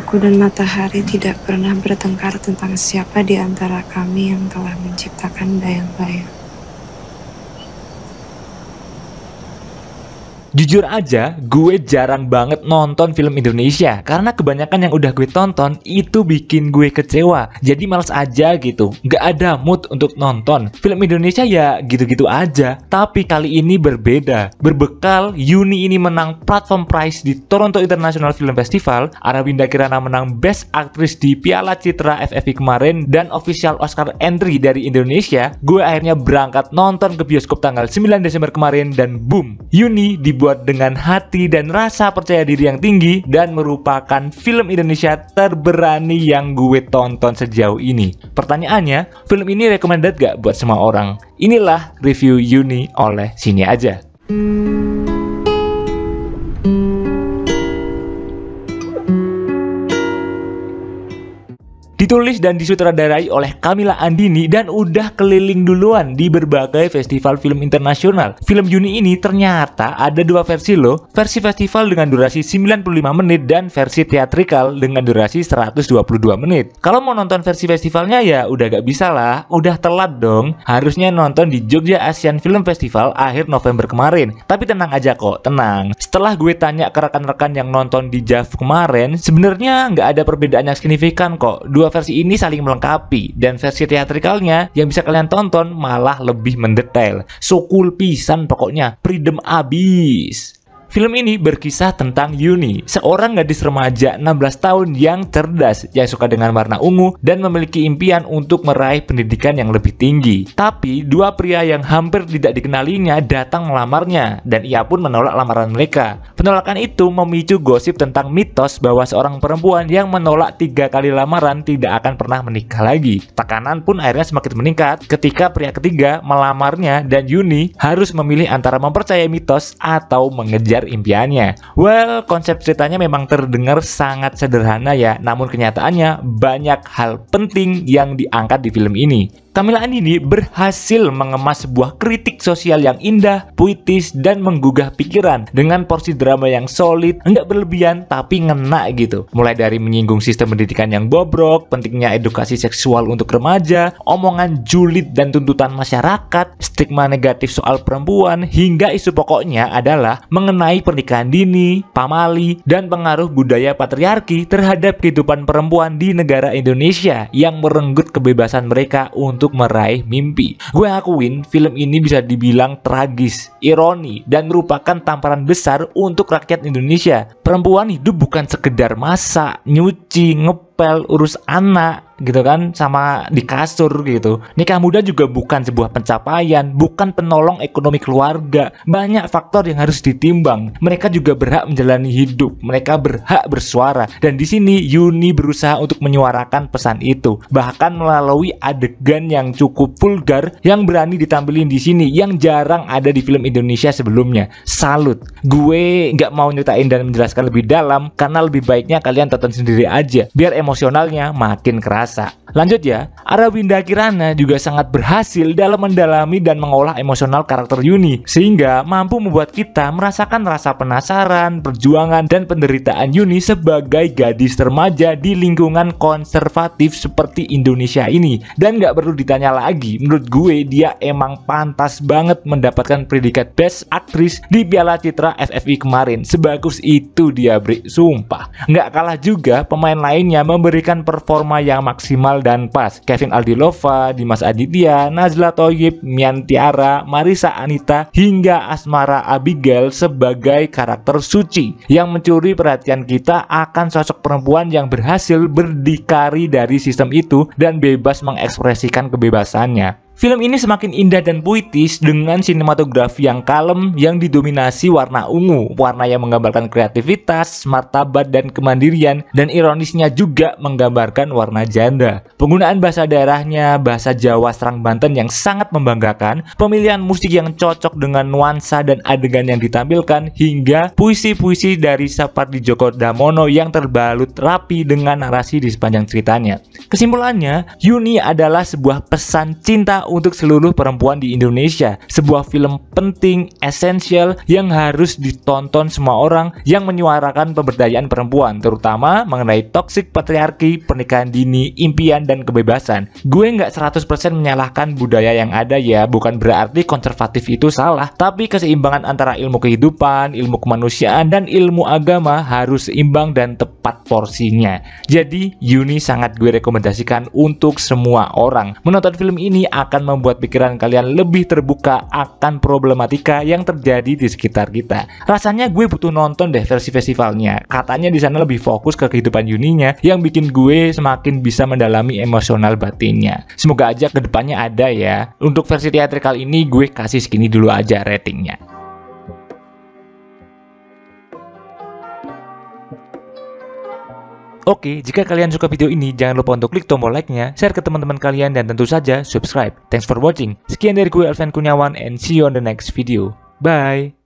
Aku dan matahari tidak pernah bertengkar tentang siapa di antara kami yang telah menciptakan bayang-bayang. Jujur aja, gue jarang banget nonton film Indonesia karena kebanyakan yang udah gue tonton itu bikin gue kecewa. Jadi males aja gitu, gak ada mood untuk nonton. Film Indonesia ya gitu-gitu aja, tapi kali ini berbeda. Berbekal Yuni ini menang platform prize di Toronto International Film Festival, Arabinda Kirana menang Best Actress di Piala Citra FFI kemarin dan official Oscar entry dari Indonesia, gue akhirnya berangkat nonton ke bioskop tanggal 9 Desember kemarin dan boom, Yuni di dibuat dengan hati dan rasa percaya diri yang tinggi dan merupakan film Indonesia terberani yang gue tonton sejauh ini. Pertanyaannya, film ini recommended gak buat semua orang? Inilah review Uni oleh Sini Aja. Thank Ditulis dan disutradarai oleh Kamila Andini dan udah keliling duluan di berbagai festival film internasional. Film Juni ini ternyata ada dua versi loh, versi festival dengan durasi 95 menit dan versi teatrikal dengan durasi 122 menit. Kalau mau nonton versi festivalnya ya udah gak bisa lah, udah telat dong. Harusnya nonton di Jogja Asian Film Festival akhir November kemarin. Tapi tenang aja kok, tenang. Setelah gue tanya ke rekan-rekan yang nonton di JAV kemarin, sebenarnya nggak ada perbedaan yang signifikan kok. Dua versi ini saling melengkapi dan versi teatrikalnya yang bisa kalian tonton malah lebih mendetail. So cool pisan pokoknya, freedom abis. Film ini berkisah tentang Yuni, seorang gadis remaja 16 tahun yang cerdas, yang suka dengan warna ungu dan memiliki impian untuk meraih pendidikan yang lebih tinggi. Tapi dua pria yang hampir tidak dikenalinya datang melamarnya dan ia pun menolak lamaran mereka. Penolakan itu memicu gosip tentang mitos bahwa seorang perempuan yang menolak tiga kali lamaran tidak akan pernah menikah lagi. Tekanan pun akhirnya semakin meningkat ketika pria ketiga melamarnya dan Yuni harus memilih antara mempercayai mitos atau mengejar mengejar impiannya. Well, konsep ceritanya memang terdengar sangat sederhana ya, namun kenyataannya banyak hal penting yang diangkat di film ini. Kamila Andini berhasil mengemas sebuah kritik sosial yang indah, puitis, dan menggugah pikiran dengan porsi drama yang solid, nggak berlebihan, tapi ngena gitu. Mulai dari menyinggung sistem pendidikan yang bobrok, pentingnya edukasi seksual untuk remaja, omongan julid dan tuntutan masyarakat, stigma negatif soal perempuan, hingga isu pokoknya adalah mengenai pernikahan dini, pamali, dan pengaruh budaya patriarki terhadap kehidupan perempuan di negara Indonesia yang merenggut kebebasan mereka untuk untuk meraih mimpi. Gue akuin film ini bisa dibilang tragis, ironi, dan merupakan tamparan besar untuk rakyat Indonesia. Perempuan hidup bukan sekedar masak, nyuci, ngep ngepel, urus anak gitu kan sama di kasur gitu. Nikah muda juga bukan sebuah pencapaian, bukan penolong ekonomi keluarga. Banyak faktor yang harus ditimbang. Mereka juga berhak menjalani hidup, mereka berhak bersuara. Dan di sini Yuni berusaha untuk menyuarakan pesan itu, bahkan melalui adegan yang cukup vulgar yang berani ditampilin di sini yang jarang ada di film Indonesia sebelumnya. Salut. Gue nggak mau nyeritain dan menjelaskan lebih dalam karena lebih baiknya kalian tonton sendiri aja biar emosi emosionalnya makin kerasa. Lanjut ya, Arawinda Kirana juga sangat berhasil dalam mendalami dan mengolah emosional karakter Yuni, sehingga mampu membuat kita merasakan rasa penasaran, perjuangan, dan penderitaan Yuni sebagai gadis remaja di lingkungan konservatif seperti Indonesia ini. Dan gak perlu ditanya lagi, menurut gue dia emang pantas banget mendapatkan predikat Best Actress di Piala Citra FFI kemarin. Sebagus itu dia, beri Sumpah. Gak kalah juga pemain lainnya mem memberikan performa yang maksimal dan pas. Kevin Aldilova, Dimas Aditya, Nazla Toyib, Mian Tiara, Marisa Anita, hingga Asmara Abigail sebagai karakter suci yang mencuri perhatian kita akan sosok perempuan yang berhasil berdikari dari sistem itu dan bebas mengekspresikan kebebasannya. Film ini semakin indah dan puitis dengan sinematografi yang kalem yang didominasi warna ungu, warna yang menggambarkan kreativitas, martabat dan kemandirian dan ironisnya juga menggambarkan warna janda. Penggunaan bahasa daerahnya, bahasa Jawa Serang Banten yang sangat membanggakan, pemilihan musik yang cocok dengan nuansa dan adegan yang ditampilkan hingga puisi-puisi dari Sapardi Djoko Damono yang terbalut rapi dengan narasi di sepanjang ceritanya. Kesimpulannya, Yuni adalah sebuah pesan cinta untuk seluruh perempuan di Indonesia. Sebuah film penting, esensial, yang harus ditonton semua orang yang menyuarakan pemberdayaan perempuan, terutama mengenai toksik patriarki, pernikahan dini, impian, dan kebebasan. Gue nggak 100% menyalahkan budaya yang ada ya, bukan berarti konservatif itu salah, tapi keseimbangan antara ilmu kehidupan, ilmu kemanusiaan, dan ilmu agama harus seimbang dan tepat porsinya. Jadi, Yuni sangat gue rekomendasikan untuk semua orang. Menonton film ini akan akan membuat pikiran kalian lebih terbuka akan problematika yang terjadi di sekitar kita. Rasanya gue butuh nonton deh versi festivalnya. Katanya di sana lebih fokus ke kehidupan Yuninya yang bikin gue semakin bisa mendalami emosional batinnya. Semoga aja kedepannya ada ya. Untuk versi teatrikal ini gue kasih segini dulu aja ratingnya. Oke, jika kalian suka video ini, jangan lupa untuk klik tombol like-nya, share ke teman-teman kalian, dan tentu saja subscribe. Thanks for watching. Sekian dari gue Elvan Kunyawan, and see you on the next video. Bye!